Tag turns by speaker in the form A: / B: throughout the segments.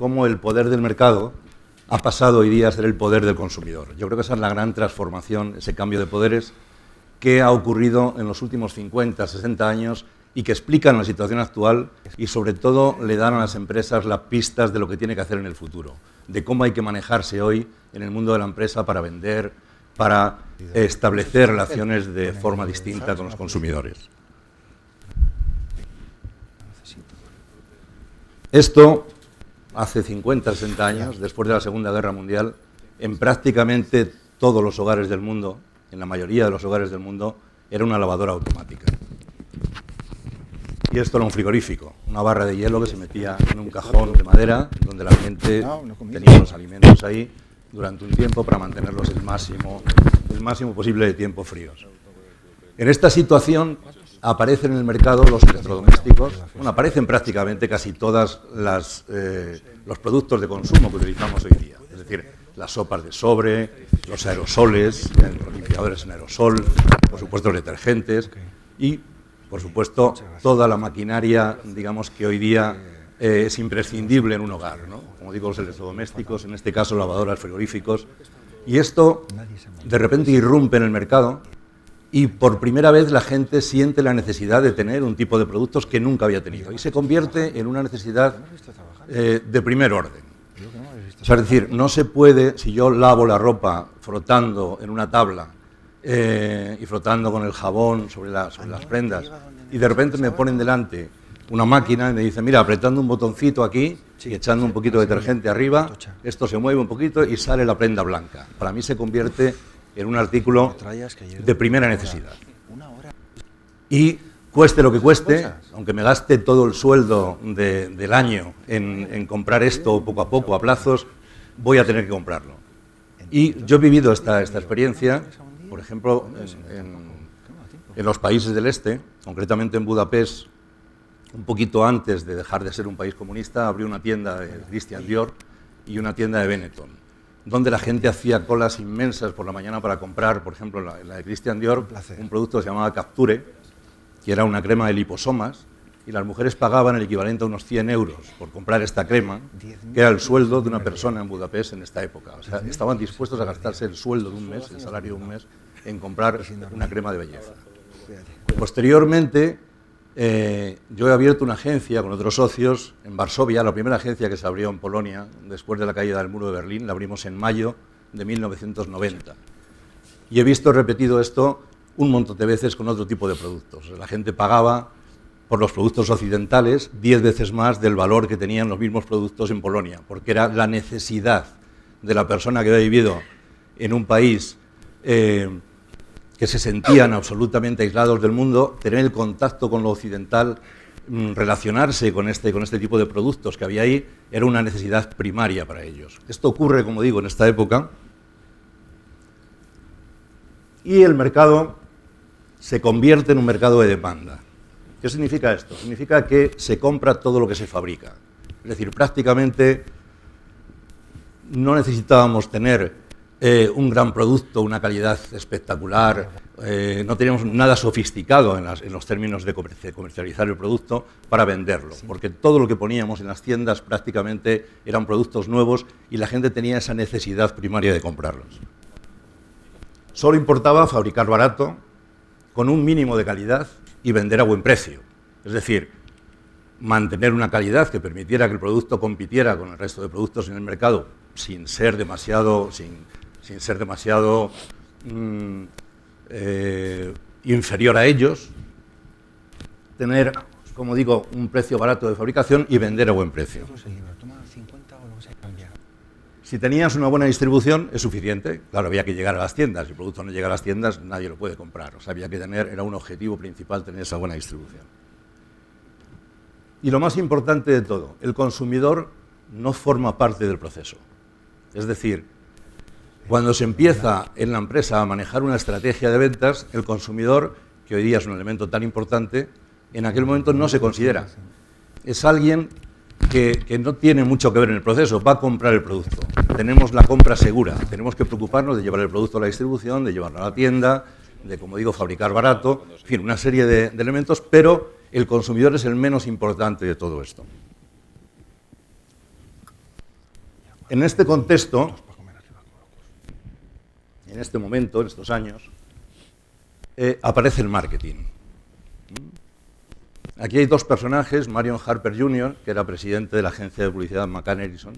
A: cómo el poder del mercado ha pasado hoy día a ser el poder del consumidor. Yo creo que esa es la gran transformación, ese cambio de poderes que ha ocurrido en los últimos 50, 60 años y que explican la situación actual y sobre todo le dan a las empresas las pistas de lo que tiene que hacer en el futuro, de cómo hay que manejarse hoy en el mundo de la empresa para vender, para establecer relaciones de forma distinta con los consumidores. Esto hace 50, 60 años, después de la Segunda Guerra Mundial, en prácticamente todos los hogares del mundo, en la mayoría de los hogares del mundo, era una lavadora automática. Y esto era un frigorífico, una barra de hielo que se metía en un cajón de madera donde la gente tenía los alimentos ahí durante un tiempo para mantenerlos el máximo, el máximo posible de tiempo fríos. En esta situación aparecen en el mercado los electrodomésticos, bueno, aparecen prácticamente casi todos las eh, los productos de consumo que utilizamos hoy día. Es decir, las sopas de sobre, los aerosoles, los limpiadores en aerosol, por supuesto los detergentes y, por supuesto, toda la maquinaria, digamos, que hoy día eh, es imprescindible en un hogar. ¿no? Como digo, los electrodomésticos, en este caso lavadoras, frigoríficos. Y esto de repente irrumpe en el mercado y por primera vez la gente siente la necesidad de tener un tipo de productos que nunca había tenido y se convierte en una necesidad eh, de primer orden. es decir, no se puede, si yo lavo la ropa frotando en una tabla eh, y frotando con el jabón sobre, las prendas y de repente me ponen delante una máquina y me dicen, mira, apretando un botoncito aquí y echando un poquito de detergente arriba, esto se mueve un poquito y sale la prenda blanca. Para mí se convierte en un artículo de primera necesidad. Y cueste lo que cueste, aunque me gaste todo el sueldo del año en, comprar esto poco a poco, a plazos, voy a tener que comprarlo. Y yo he vivido esta, esta experiencia, por ejemplo, en, en los países del este, concretamente en Budapest, un poquito antes de dejar de ser un país comunista, abrió una tienda de Christian Dior y una tienda de Benetton donde la gente hacía colas inmensas por la mañana para comprar, por ejemplo, la, de Christian Dior, un, un producto que se llamaba Capture, que era una crema de liposomas, y las mujeres pagaban el equivalente a unos 100 euros por comprar esta crema, que era el sueldo de una persona en Budapest en esta época. O sea, estaban dispuestos a gastarse el sueldo de un mes, el salario de un mes, en comprar una crema de belleza. Posteriormente, eh, yo he abierto una agencia con otros socios en Varsovia, la primera agencia que se abrió en Polonia después de la caída del muro de Berlín, la abrimos en mayo de 1990. Y he visto repetido esto un montón de veces con otro tipo de productos. La gente pagaba por los productos occidentales diez veces más del valor que tenían los mismos productos en Polonia, porque era la necesidad de la persona que había vivido en un país eh, que se sentían absolutamente aislados del mundo, tener el contacto con lo occidental, mm, relacionarse con este, con este tipo de productos que había ahí, era una necesidad primaria para ellos. Esto ocurre, como digo, en esta época. Y el mercado se convierte en un mercado de demanda. ¿Qué significa esto? Significa que se compra todo lo que se fabrica. Es decir, prácticamente no necesitábamos tener eh, un gran producto, una calidad espectacular. Eh, no teníamos nada sofisticado en, los términos de comercializar el producto para venderlo, porque todo lo que poníamos en las tiendas prácticamente eran productos nuevos y la gente tenía esa necesidad primaria de comprarlos. Solo importaba fabricar barato, con un mínimo de calidad y vender a buen precio. Es decir, mantener una calidad que permitiera que el producto compitiera con el resto de productos en el mercado sin ser demasiado, sin, sin ser demasiado mm, eh, inferior a ellos, tener, como digo, un precio barato de fabricación y vender a buen precio. Si tenías una buena distribución, es suficiente. Claro, había que llegar a las tiendas. Si el producto no llega a las tiendas, nadie lo puede comprar. O sea, había que tener, era un objetivo principal tener esa buena distribución. Y lo más importante de todo, el consumidor no forma parte del proceso. Es decir, cuando se empieza en la empresa a manejar una estrategia de ventas, el consumidor, que hoy día es un elemento tan importante, en aquel momento no se considera. Es alguien que, no tiene mucho que ver en el proceso, va a comprar el producto. Tenemos la compra segura, tenemos que preocuparnos de llevar el producto a la distribución, de llevarlo a la tienda, de, como digo, fabricar barato, en fin, una serie de, de elementos, pero el consumidor es el menos importante de todo esto. En este contexto, en este momento, en estos años, eh, aparece el marketing. ¿Mm? Aquí hay dos personajes, Marion Harper Jr., que era presidente de la agencia de publicidad McCann erickson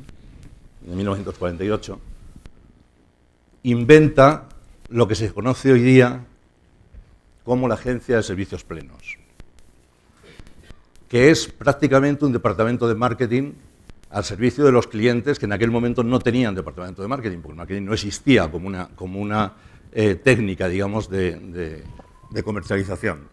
A: en 1948, inventa lo que se conoce hoy día como la agencia de servicios plenos, que es prácticamente un departamento de marketing al servicio de los clientes que en aquel momento no tenían departamento de marketing, porque el marketing no existía como una, como una eh, técnica, digamos, de, de comercialización.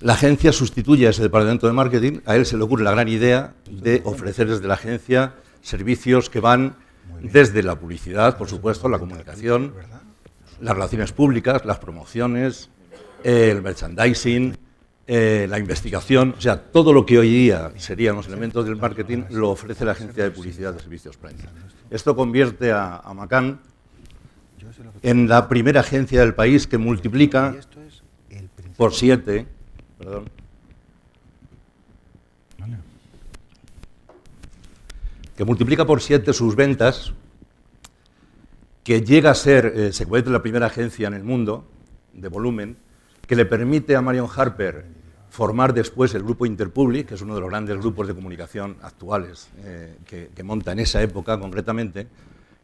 A: La agencia sustituye a ese departamento de marketing, a él se le ocurre la gran idea de ofrecer desde la agencia servicios que van desde la publicidad, por supuesto, la comunicación, las relaciones públicas, las promociones, el merchandising, eh, la investigación, o sea, todo lo que hoy día serían los elementos del marketing lo ofrece la agencia de publicidad de servicios Prensa. Esto convierte a, a en la primera agencia del país que multiplica por siete, que multiplica por siete sus ventas, que llega a ser, eh, se convierte la primera agencia en el mundo de volumen, que le permite a Marion Harper formar después el grupo Interpublic, que es uno de los grandes grupos de comunicación actuales eh, que, monta en esa época concretamente,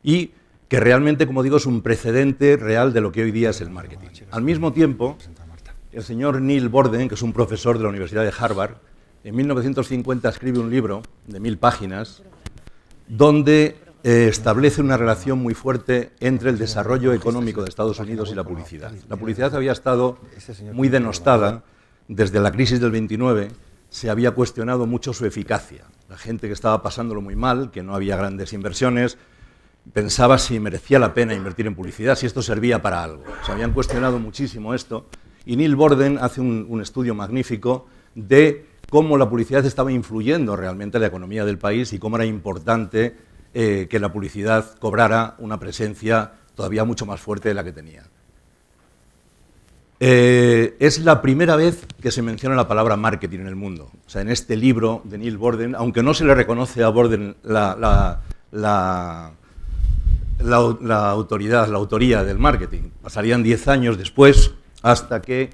A: y que realmente, como digo, es un precedente real de lo que hoy día es el marketing. Al mismo tiempo, el señor Neil Borden, que es un profesor de la Universidad de Harvard, en 1950 escribe un libro de mil páginas donde eh, establece una relación muy fuerte entre el desarrollo económico de Estados Unidos y la publicidad. La publicidad había estado muy denostada desde la crisis del 29 se había cuestionado mucho su eficacia. La gente que estaba pasándolo muy mal, que no había grandes inversiones, pensaba si merecía la pena invertir en publicidad, si esto servía para algo. Se habían cuestionado muchísimo esto y Neil Borden hace un, estudio magnífico de cómo la publicidad estaba influyendo realmente en la economía del país y cómo era importante eh, que la publicidad cobrara una presencia todavía mucho más fuerte de la que tenía. Eh, es la primera vez que se menciona la palabra marketing en el mundo. O sea, en este libro de Neil Borden, aunque no se le reconoce a Borden la, autoridad, la autoría del marketing, pasarían 10 años después hasta que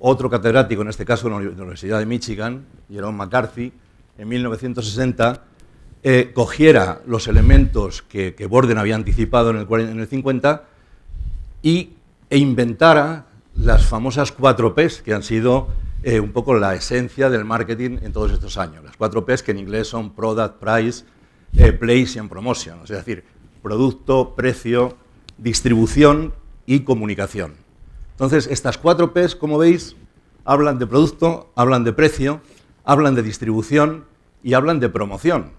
A: otro catedrático, en este caso en la Universidad de Michigan, Jerome McCarthy, en 1960 eh, cogiera los elementos que, Borden había anticipado en el, 50 y, e inventara las famosas cuatro Ps que han sido eh, un poco la esencia del marketing en todos estos años. Las cuatro Ps que en inglés son Product, Price, eh, Place and Promotion, es decir, producto, precio, distribución y comunicación. Entonces, estas cuatro Ps, como veis, hablan de producto, hablan de precio, hablan de distribución y hablan de promoción,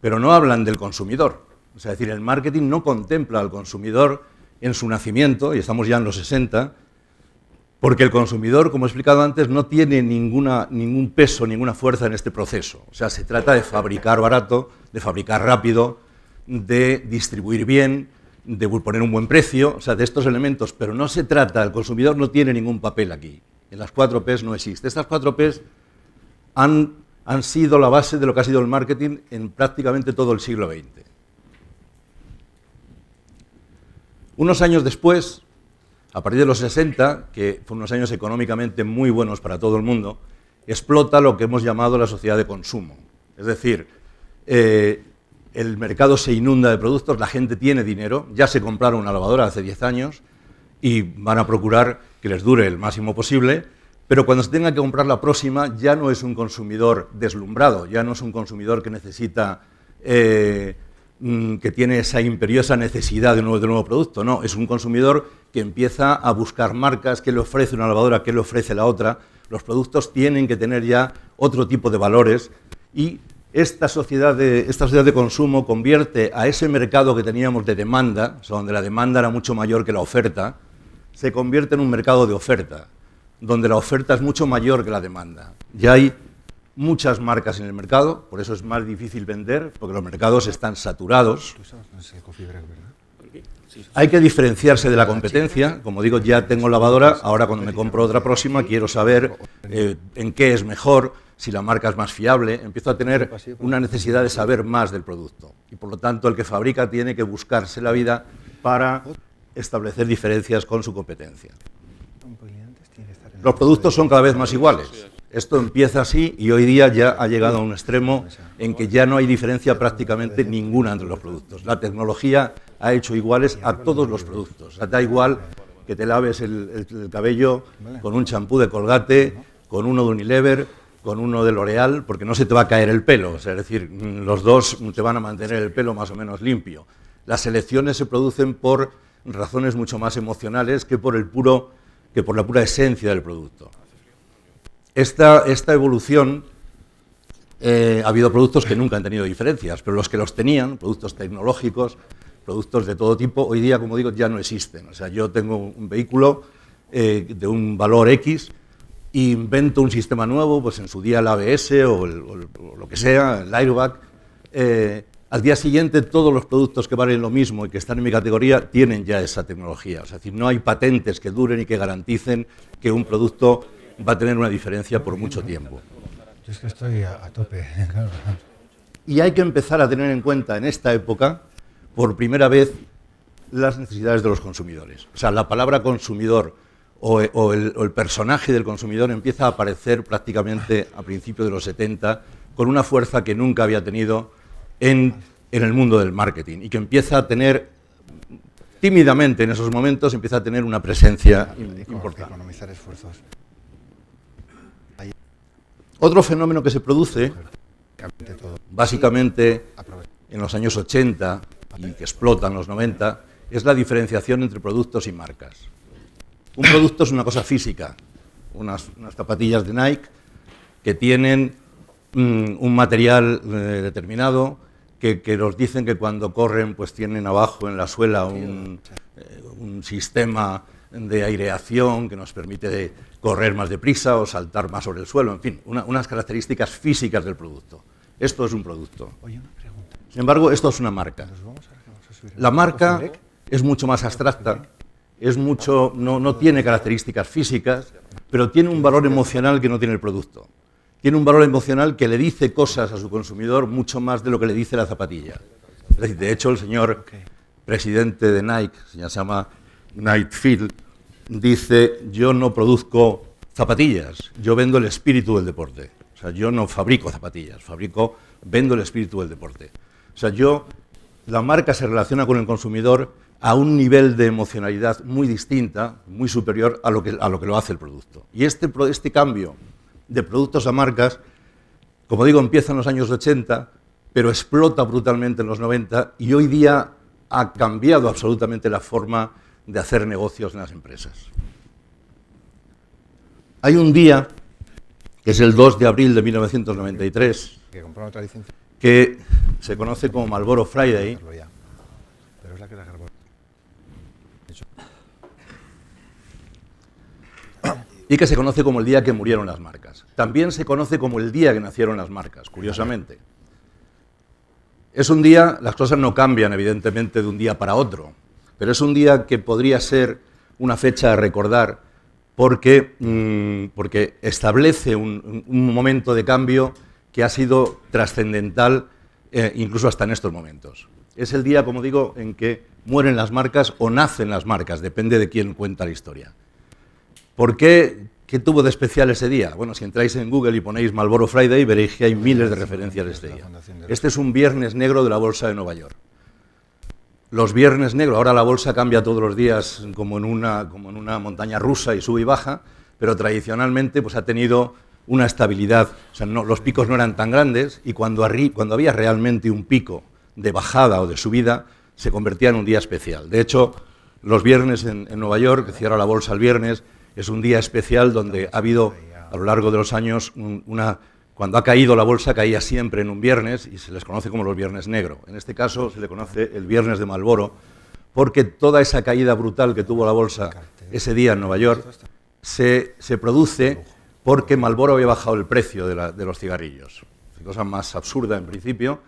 A: pero no hablan del consumidor. Es decir, el marketing no contempla al consumidor en su nacimiento, y estamos ya en los 60, porque el consumidor, como he explicado antes, no tiene ningún peso, ninguna fuerza en este proceso. O sea, se trata de fabricar barato, de fabricar rápido, de distribuir bien, de poner un buen precio, o sea, de estos elementos, pero no se trata, el consumidor no tiene ningún papel aquí. En las cuatro Ps no existe. Estas cuatro Ps han sido la base de lo que ha sido el marketing en prácticamente todo el siglo XX. Unos años después, a partir de los 60, que fueron unos años económicamente muy buenos para todo el mundo, explota lo que hemos llamado la sociedad de consumo. Es decir, eh, el mercado se inunda de productos, la gente tiene dinero, ya se compraron una lavadora hace 10 años y van a procurar que les dure el máximo posible, pero cuando se tenga que comprar la próxima ya no es un consumidor deslumbrado, ya no es un consumidor que necesita... Eh, mm, que tiene esa imperiosa necesidad de de un nuevo producto. No, es un consumidor que empieza a buscar marcas, que le ofrece una lavadora, que le ofrece la otra. Los productos tienen que tener ya otro tipo de valores y esta sociedad de, esta sociedad de consumo convierte a ese mercado que teníamos de demanda, donde la demanda era mucho mayor que la oferta, se convierte en un mercado de oferta, donde la oferta es mucho mayor que la demanda. Ya hay muchas marcas en el mercado, por eso es más difícil vender, porque los mercados están saturados. Hay que diferenciarse de la competencia. Como digo, ya tengo lavadora, ahora cuando me compro otra próxima quiero saber eh, en qué es mejor, si la marca es más fiable. Empiezo a tener una necesidad de saber más del producto. Y por lo tanto el que fabrica tiene que buscarse la vida para establecer diferencias con su competencia. Los productos son cada vez más iguales. Esto empieza así y hoy día ya ha llegado a un extremo en que ya no hay diferencia prácticamente ninguna entre los productos. La tecnología ha hecho iguales a todos los productos. da igual que te laves el, cabello con un champú de colgate, con uno de Unilever, con uno de L'Oreal, porque no se te va a caer el pelo. es decir, los dos te van a mantener el pelo más o menos limpio. Las elecciones se producen por razones mucho más emocionales que por, el puro, que por la pura esencia del producto esta, evolución eh, ha habido productos que nunca han tenido diferencias, pero los que los tenían, productos tecnológicos, productos de todo tipo, hoy día, como digo, ya no existen. O sea, yo tengo un vehículo eh, de un valor X, invento un sistema nuevo, pues en su día el ABS o, lo que sea, el airbag. Eh, al día siguiente, todos los productos que valen lo mismo y que están en mi categoría tienen ya esa tecnología. O sea, decir, no hay patentes que duren y que garanticen que un producto va a tener una diferencia por mucho tiempo. es que estoy a, tope. Y hay que empezar a tener en cuenta en esta época, por primera vez, las necesidades de los consumidores. O sea, la palabra consumidor o, el, personaje del consumidor empieza a aparecer prácticamente a principios de los 70 con una fuerza que nunca había tenido en, el mundo del marketing y que empieza a tener tímidamente en esos momentos empieza a tener una presencia importante. Economizar esfuerzos. Otro fenómeno que se produce, básicamente en los años 80 y que explota en los 90, es la diferenciación entre productos y marcas. Un producto es una cosa física, unas, zapatillas de Nike que tienen mm, un material eh, determinado, que, nos dicen que cuando corren pues tienen abajo en la suela un, eh, sistema de aireación que nos permite correr más deprisa o saltar más sobre el suelo, en fin, unas características físicas del producto. Esto es un producto. Sin embargo, esto es una marca. Pues la marca es mucho más abstracta, es mucho, no, no tiene características físicas, pero tiene un valor emocional que no tiene el producto. Tiene un valor emocional que le dice cosas a su consumidor mucho más de lo que le dice la zapatilla. de hecho, el señor presidente de Nike, se llama Nightfield, dice, yo no produzco zapatillas, yo vendo el espíritu del deporte. O sea, yo no fabrico zapatillas, fabrico, vendo el espíritu del deporte. O sea, yo, la marca se relaciona con el consumidor a un nivel de emocionalidad muy distinta, muy superior a lo que, a lo, que lo hace el producto. Y este, este cambio de productos a marcas, como digo, empieza en los años 80, pero explota brutalmente en los 90 y hoy día ha cambiado absolutamente la forma de hacer negocios en las empresas. Hay un día, que es el 2 de abril de 1993, que se conoce como Malboro Friday, y que se conoce como el día que murieron las marcas. También se conoce como el día que nacieron las marcas, curiosamente. Es un día, las cosas no cambian evidentemente de un día para otro pero es un día que podría ser una fecha a recordar porque, mm, establece un, momento de cambio que ha sido trascendental eh, incluso hasta en estos momentos. Es el día, como digo, en que mueren las marcas o nacen las marcas, depende de quién cuenta la historia. ¿Por qué? ¿Qué tuvo de especial ese día? Bueno, si entráis en Google y ponéis Malboro Friday, veréis que hay miles de referencias de este día. Este es un viernes negro de la Bolsa de Nueva York. Los viernes negros, ahora la bolsa cambia todos los días como en una, como en una montaña rusa y sube y baja, pero tradicionalmente pues, ha tenido una estabilidad, sea, los picos no eran tan grandes y cuando, había realmente un pico de bajada o de subida, se convertía en un día especial. De hecho, los viernes en, Nueva York, que cierra la bolsa el viernes, es un día especial donde ha habido a lo largo de los años una cuando ha caído la bolsa, caía siempre en un viernes y se les conoce como los viernes negros. En este caso se le conoce el viernes de Malboro, porque toda esa caída brutal que tuvo la bolsa ese día en Nueva York se, produce porque Malboro había bajado el precio de, los cigarrillos. Cosa más absurda en principio.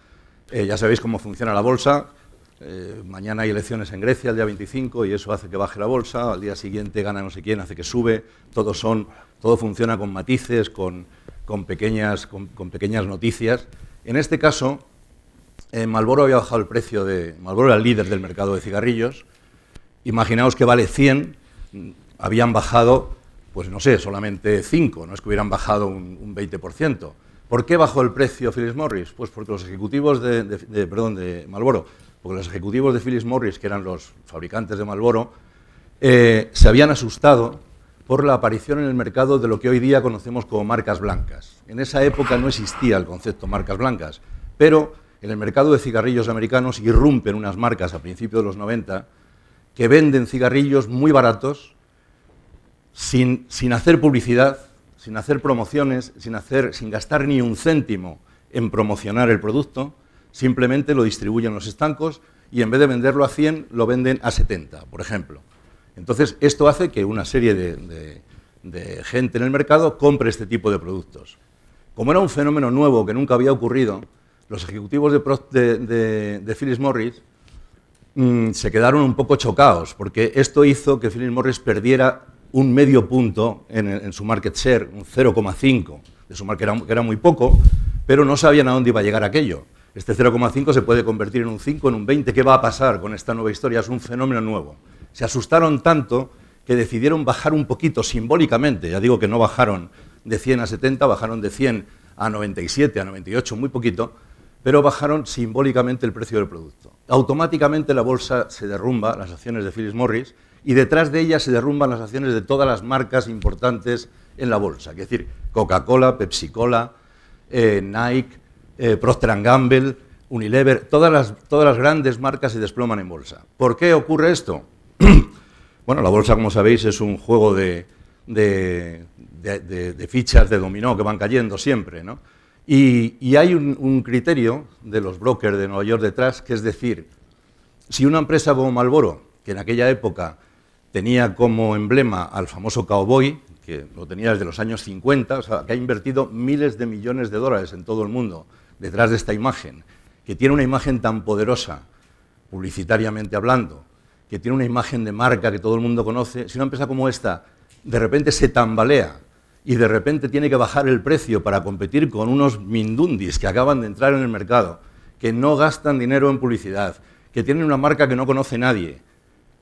A: Eh, ya sabéis cómo funciona la bolsa. Eh, mañana hay elecciones en Grecia el día 25 y eso hace que baje la bolsa, al día siguiente gana no sé quién, hace que sube, todo, son, todo funciona con matices, con, pequeñas, con, pequeñas noticias. En este caso, eh, Malboro había bajado el precio de... Malboro era el líder del mercado de cigarrillos. Imaginaos que vale 100, habían bajado, pues no sé, solamente 5, no es que hubieran bajado un, 20%. ¿Por qué bajó el precio Phyllis Morris? Pues porque los ejecutivos de, perdón, de Malboro porque los ejecutivos de Phyllis Morris, que eran los fabricantes de Marlboro, eh, se habían asustado por la aparición en el mercado de lo que hoy día conocemos como marcas blancas. En esa época no existía el concepto marcas blancas, pero en el mercado de cigarrillos americanos irrumpen unas marcas a principios de los 90 que venden cigarrillos muy baratos, sin, sin hacer publicidad, sin hacer promociones, sin, hacer, sin gastar ni un céntimo en promocionar el producto, simplemente lo distribuyen los estancos y en vez de venderlo a 100 lo venden a 70, por ejemplo. Entonces, esto hace que una serie de, gente en el mercado compre este tipo de productos. Como era un fenómeno nuevo que nunca había ocurrido, los ejecutivos de, de, Morris mm, se quedaron un poco chocados, porque esto hizo que Phyllis Morris perdiera un medio punto en, su market share, un 0,5 de su market, que era muy poco, pero no sabían a dónde iba a llegar aquello. Este 0,5 se puede convertir en un 5, en un 20. ¿Qué va a pasar con esta nueva historia? Es un fenómeno nuevo. Se asustaron tanto que decidieron bajar un poquito simbólicamente. Ya digo que no bajaron de 100 a 70, bajaron de 100 a 97, a 98, muy poquito, pero bajaron simbólicamente el precio del producto. Automáticamente la bolsa se derrumba, las acciones de Phyllis Morris, y detrás de ella se derrumban las acciones de todas las marcas importantes en la bolsa, es decir, Coca-Cola, Pepsi-Cola, eh, Nike, eh, Procter Gamble, Unilever, todas las, todas las grandes marcas se desploman en bolsa. ¿Por qué ocurre esto? bueno, la bolsa, como sabéis, es un juego de, fichas de dominó que van cayendo siempre, ¿no? Y, hay un, un, criterio de los brokers de Nueva York detrás, que es decir, si una empresa como Malboro, que en aquella época tenía como emblema al famoso cowboy, que lo tenía desde los años 50, o sea, que ha invertido miles de millones de dólares en todo el mundo, detrás de esta imagen, que tiene una imagen tan poderosa, publicitariamente hablando, que tiene una imagen de marca que todo el mundo conoce, si una empresa como esta de repente se tambalea y de repente tiene que bajar el precio para competir con unos mindundis que acaban de entrar en el mercado, que no gastan dinero en publicidad, que tienen una marca que no conoce nadie,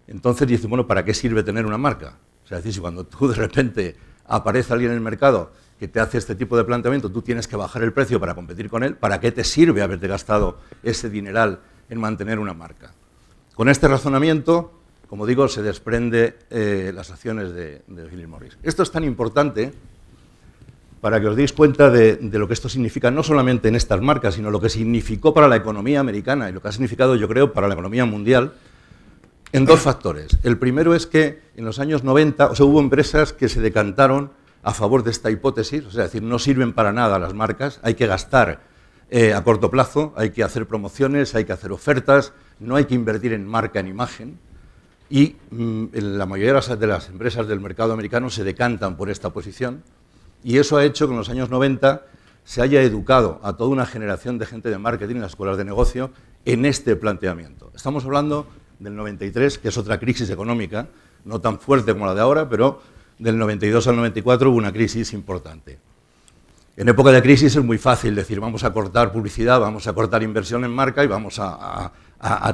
A: entonces dice bueno, ¿para qué sirve tener una marca? O sea, es decir, si cuando tú de repente aparece alguien en el mercado que te hace este tipo de planteamiento, tú tienes que bajar el precio para competir con él, ¿para qué te sirve haberte gastado ese dineral en mantener una marca? Con este razonamiento, como digo, se desprende eh, las acciones de, de Morris. Esto es tan importante para que os deis cuenta de, lo que esto significa no solamente en estas marcas, sino lo que significó para la economía americana y lo que ha significado, yo creo, para la economía mundial, en dos factores. El primero es que en los años 90 hubo empresas que se decantaron a favor de esta hipótesis, es decir, no sirven para nada las marcas, hay que gastar eh, a corto plazo, hay que hacer promociones, hay que hacer ofertas, no hay que invertir en marca, en imagen, y mm, la mayoría de las, empresas del mercado americano se decantan por esta posición, y eso ha hecho que en los años 90 se haya educado a toda una generación de gente de marketing en las escuelas de negocio en este planteamiento. Estamos hablando del 93, que es otra crisis económica, no tan fuerte como la de ahora, pero del 92 al 94 hubo una crisis importante. En época de crisis es muy fácil decir vamos a cortar publicidad, vamos a cortar inversión en marca y vamos a,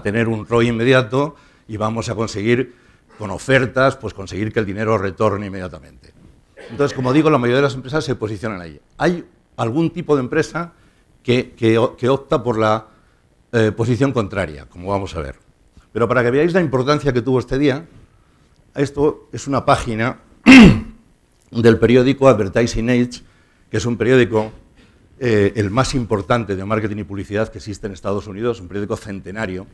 A: tener un ROI inmediato y vamos a conseguir con ofertas, pues conseguir que el dinero retorne inmediatamente. Entonces, como digo, la mayoría de las empresas se posicionan ahí. Hay algún tipo de empresa que, opta por la eh, posición contraria, como vamos a ver. Pero para que veáis la importancia que tuvo este día, esto es una página del periódico Advertising Age, que es un periódico eh, el más importante de marketing y publicidad que existe en Estados Unidos, un periódico centenario,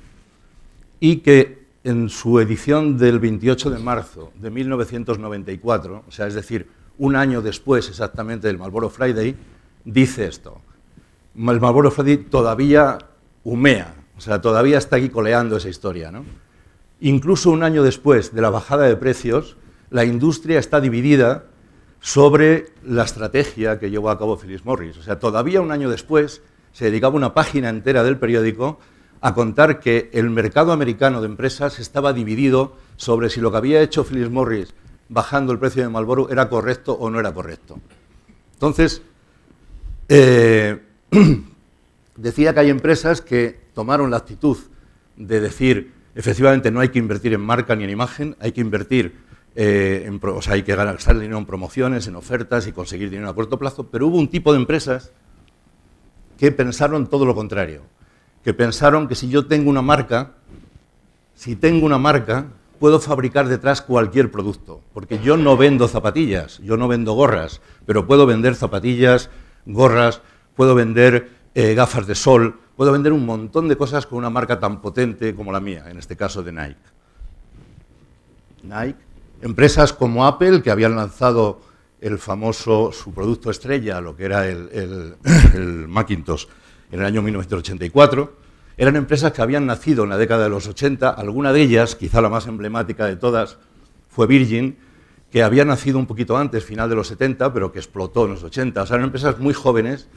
A: y que en su edición del 28 de marzo de 1994, o sea, es decir, un año después exactamente del Marlboro Friday, dice esto. El Marlboro Friday todavía humea, o sea, todavía está aquí coleando esa historia. ¿no? Incluso un año después de la bajada de precios, la industria está dividida sobre la estrategia que llevó a cabo Phyllis Morris. O sea, todavía un año después se dedicaba una página entera del periódico a contar que el mercado americano de empresas estaba dividido sobre si lo que había hecho Phyllis Morris bajando el precio de Marlboro era correcto o no era correcto. Entonces, eh, decía que hay empresas que tomaron la actitud de decir, efectivamente, no hay que invertir en marca ni en imagen, hay que invertir eh, o sea, hay que gastar dinero en promociones, en ofertas y conseguir dinero a corto plazo, pero hubo un tipo de empresas que pensaron todo lo contrario, que pensaron que si yo tengo una marca, si tengo una marca, puedo fabricar detrás cualquier producto, porque yo no vendo zapatillas, yo no vendo gorras, pero puedo vender zapatillas, gorras, puedo vender eh, gafas de sol, puedo vender un montón de cosas con una marca tan potente como la mía, en este caso de Nike. Nike Empresas como Apple, que habían lanzado el famoso, su producto estrella, lo que era el, Macintosh, en el año 1984, eran empresas que habían nacido en la década de los 80, alguna de ellas, quizá la más emblemática de todas, fue Virgin, que había nacido un poquito antes, final de los 70, pero que explotó en los 80. O sea, eran empresas muy jóvenes.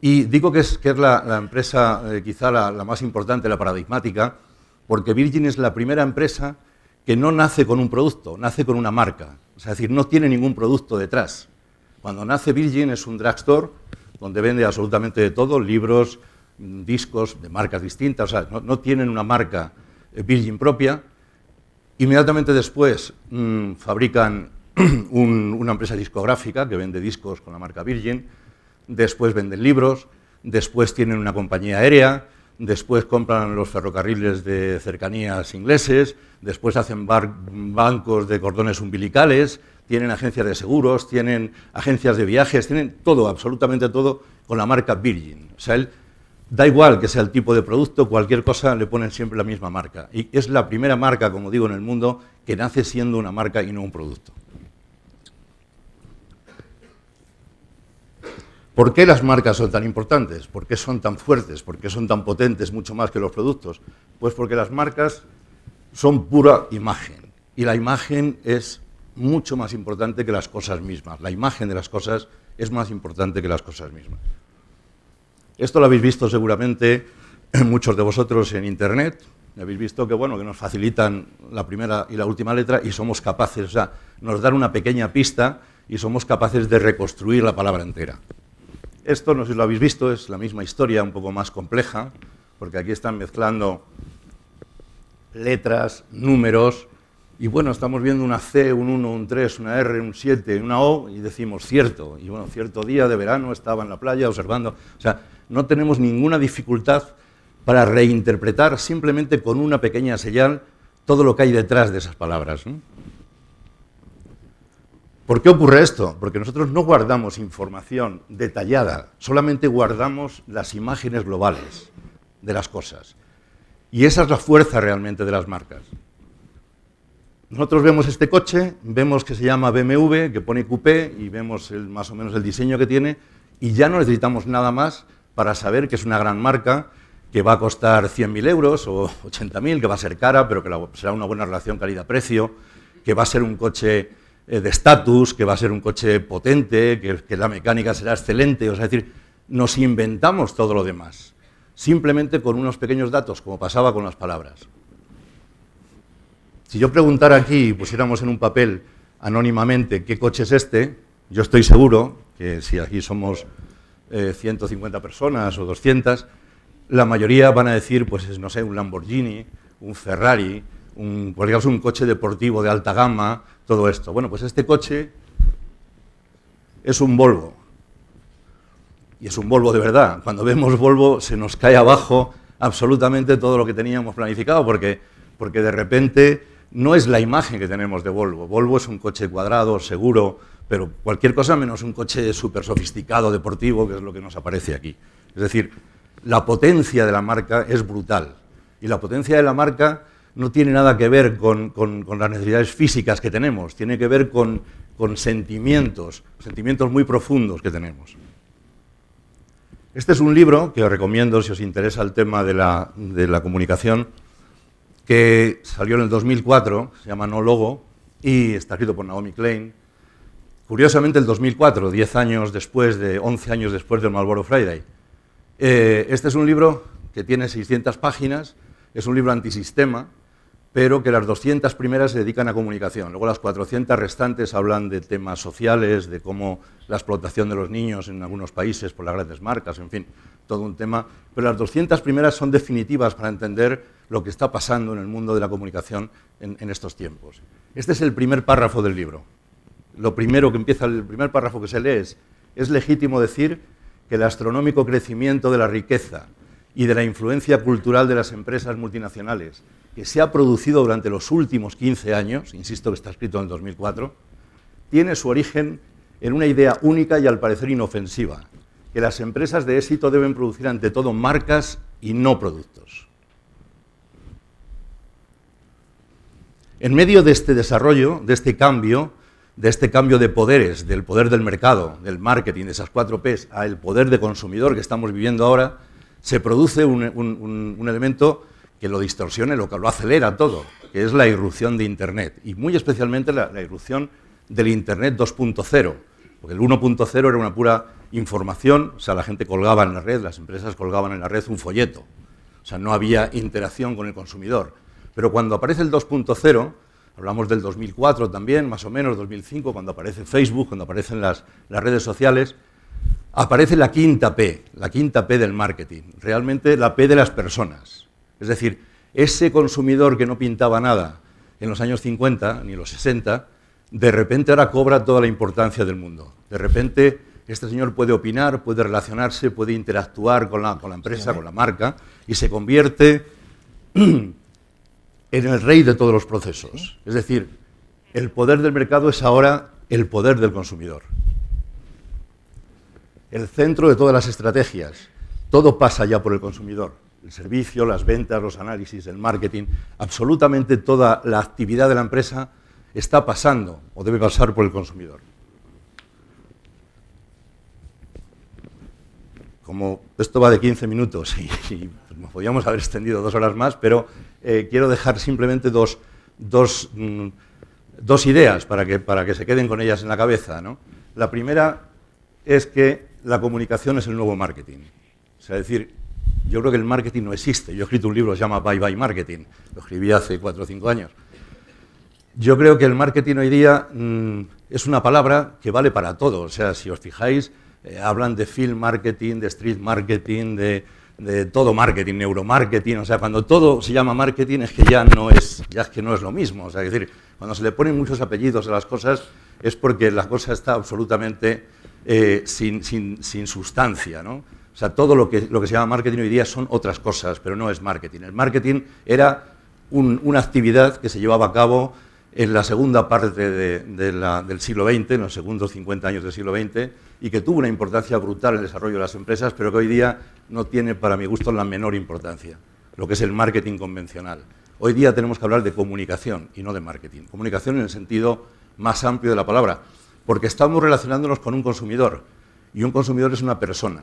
A: Y digo que es, que es la, empresa eh, quizá la, la, más importante, la paradigmática, porque Virgin es la primera empresa que no nace con un producto, nace con una marca. Es decir, no tiene ningún producto detrás. Cuando nace Virgin es un drugstore donde vende absolutamente de todo, libros, mm, discos de marcas distintas, o sea, no, tienen una marca eh, Virgin propia. Inmediatamente después mm, fabrican una empresa discográfica que vende discos con la marca Virgin, después venden libros, después tienen una compañía aérea, después compran los ferrocarriles de cercanías ingleses, después hacen bancos de cordones umbilicales, tienen agencias de seguros, tienen agencias de viajes, tienen todo, absolutamente todo, con la marca Virgin. O sea, da igual que sea el tipo de producto, cualquier cosa le ponen siempre la misma marca. Y es la primera marca, como digo, en el mundo que nace siendo una marca y no un producto. ¿Por qué las marcas son tan importantes? ¿Por qué son tan fuertes? ¿Por qué son tan potentes mucho más que los productos? Pues porque las marcas son pura imagen y la imagen es mucho más importante que las cosas mismas. La imagen de las cosas es más importante que las cosas mismas. Esto lo habéis visto seguramente muchos de vosotros en Internet. Habéis visto que, bueno, que nos facilitan la primera y la última letra y somos capaces, o sea, nos dan una pequeña pista y somos capaces de reconstruir la palabra entera. Esto, no sé si lo habéis visto, es la misma historia, un poco más compleja, porque aquí están mezclando letras, números, y bueno, estamos viendo una C, un 1, un 3, una R, un 7, una O, y decimos cierto. Y bueno, cierto día de verano estaba en la playa observando. O sea, no tenemos ninguna dificultad para reinterpretar simplemente con una pequeña señal todo lo que hay detrás de esas palabras. ¿Por qué ocurre esto? Porque nosotros no guardamos información detallada, solamente guardamos las imágenes globales de las cosas. Y esa es la fuerza realmente de las marcas. Nosotros vemos este coche, vemos que se llama BMW, que pone coupé y vemos más o menos el diseño que tiene y ya no necesitamos nada más para saber que es una gran marca que va a costar 100.000 euros o 80.000, que va a ser cara, pero que será una buena relación calidad-precio, que va a ser un coche eh, de estatus, que va a ser un coche potente, que, la mecánica será excelente, o sea, es decir, nos inventamos todo lo demás, simplemente con unos pequeños datos, como pasaba con las palabras. Si yo preguntara aquí y pusiéramos en un papel anónimamente qué coche es este, yo estoy seguro que si aquí somos 150 eh, personas o 200, la mayoría van a decir, pues no sé, un Lamborghini, un Ferrari, un, un coche deportivo de alta gama, todo esto. Bueno, pues este coche es un Volvo. Y es un Volvo de verdad. Cuando vemos Volvo se nos cae abajo absolutamente todo lo que teníamos planificado, porque, porque de repente no es la imagen que tenemos de Volvo. Volvo es un coche cuadrado, seguro, pero cualquier cosa menos un coche súper sofisticado, deportivo, que es lo que nos aparece aquí. Es decir, la potencia de la marca es brutal. Y la potencia de la marca no tiene nada que ver con, las necesidades físicas que tenemos, tiene que ver con, sentimientos, sentimientos muy profundos que tenemos. Este es un libro que os recomiendo si os interesa el tema de la, comunicación, que salió en el 2004, se llama No Logo y está escrito por Naomi Klein. Curiosamente, el 2004, 10 años después de, 11 años después del Marlboro Friday. Eh, este es un libro que tiene 600 páginas, es un libro antisistema, pero que las 200 primeras se dedican a comunicación. Luego las 400 restantes hablan de temas sociales, de cómo la explotación de los niños en algunos países por las grandes marcas, en fin, todo un tema. Pero las 200 primeras son definitivas para entender lo que está pasando en el mundo de la comunicación en, estos tiempos. Este es el primer párrafo del libro. Lo primero que empieza, el primer párrafo que se lee es, es legítimo decir que el astronómico crecimiento de la riqueza y de la influencia cultural de las empresas multinacionales que se ha producido durante los últimos 15 años, insisto que está escrito en el 2004, tiene su origen en una idea única y al parecer inofensiva, que las empresas de éxito deben producir ante todo marcas y no productos. En medio de este desarrollo, de este cambio, de este cambio de poderes, del poder del mercado, del marketing, de esas cuatro Ps, al poder de consumidor que estamos viviendo ahora, se produce un, un elemento que lo distorsione, lo que lo acelera todo, que es la irrupción de Internet, y muy especialmente la, irrupción del Internet 2.0, porque el 1.0 era una pura información, o sea, la gente colgaba en la red, las empresas colgaban en la red un folleto, o sea, no había interacción con el consumidor. Pero cuando aparece el 2.0, hablamos del 2004 también, más o menos, 2005, cuando aparece Facebook, cuando aparecen las, las redes sociales, aparece la quinta P, la quinta P del marketing, realmente la P de las personas. Es decir, ese consumidor que no pintaba nada en los años 50 ni los 60, de repente ahora cobra toda la importancia del mundo. De repente este señor puede opinar, puede relacionarse, puede interactuar con la, con la empresa, con la marca, y se convierte en el rey de todos los procesos. Es decir, el poder del mercado es ahora el poder del consumidor. El centro de todas las estrategias. Todo pasa ya por el consumidor el servicio, las ventas, los análisis, el marketing, absolutamente toda la actividad de la empresa está pasando o debe pasar por el consumidor. Como esto va de 15 minutos y, nos podíamos haber extendido dos horas más, pero eh, quiero dejar simplemente dos, mm, dos, ideas para que, para que, se queden con ellas en la cabeza. La primera es que la comunicación es el nuevo marketing. decir, yo creo que el marketing no existe. Yo he escrito un libro que se llama Bye Bye Marketing. Lo escribí hace cuatro o cinco años. Yo creo que el marketing hoy día mm, es una palabra que vale para todo. O sea, si os fijáis, eh, hablan de film marketing, de street marketing, de, todo marketing, neuromarketing. O sea, cuando todo se llama marketing es que ya no es, ya es que no es lo mismo. O sea, decir, cuando se le ponen muchos apellidos a las cosas es porque la cosa está absolutamente eh, sin, sin, sustancia, ¿no? O sea, todo lo que, lo que se llama marketing hoy día son otras cosas, pero no es marketing. El marketing era una actividad que se llevaba a cabo en la segunda parte del siglo XX, en los segundos 50 años del siglo XX, y que tuvo una importancia brutal en el desarrollo de las empresas, pero que hoy día no tiene, para mi gusto, la menor importancia, lo que es el marketing convencional. Hoy día tenemos que hablar de comunicación y no de marketing. Comunicación en el sentido más amplio de la palabra, porque estamos relacionándonos con un consumidor, y un consumidor es una persona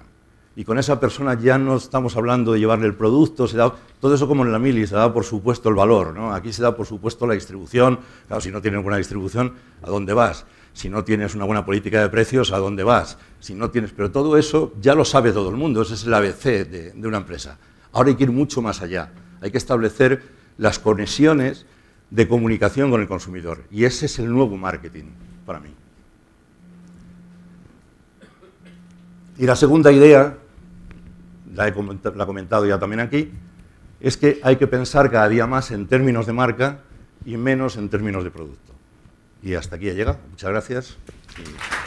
A: y con esa persona ya no estamos hablando de llevarle el producto, se da, todo eso como en la mili, se da por supuesto el valor, ¿no? Aquí se da por supuesto la distribución, claro, si no tienes buena distribución, ¿a dónde vas? Si no tienes una buena política de precios, ¿a dónde vas? Si no tienes, pero todo eso ya lo sabe todo el mundo, ese es el ABC de una empresa. Ahora hay que ir mucho más allá, hay que establecer las conexiones de comunicación con el consumidor y ese es el nuevo marketing para mí. Y la segunda idea, la he comentado, ya también aquí, es que hay que pensar cada día más en términos de marca y menos en términos de producto. Y hasta aquí he llegado. Muchas gracias.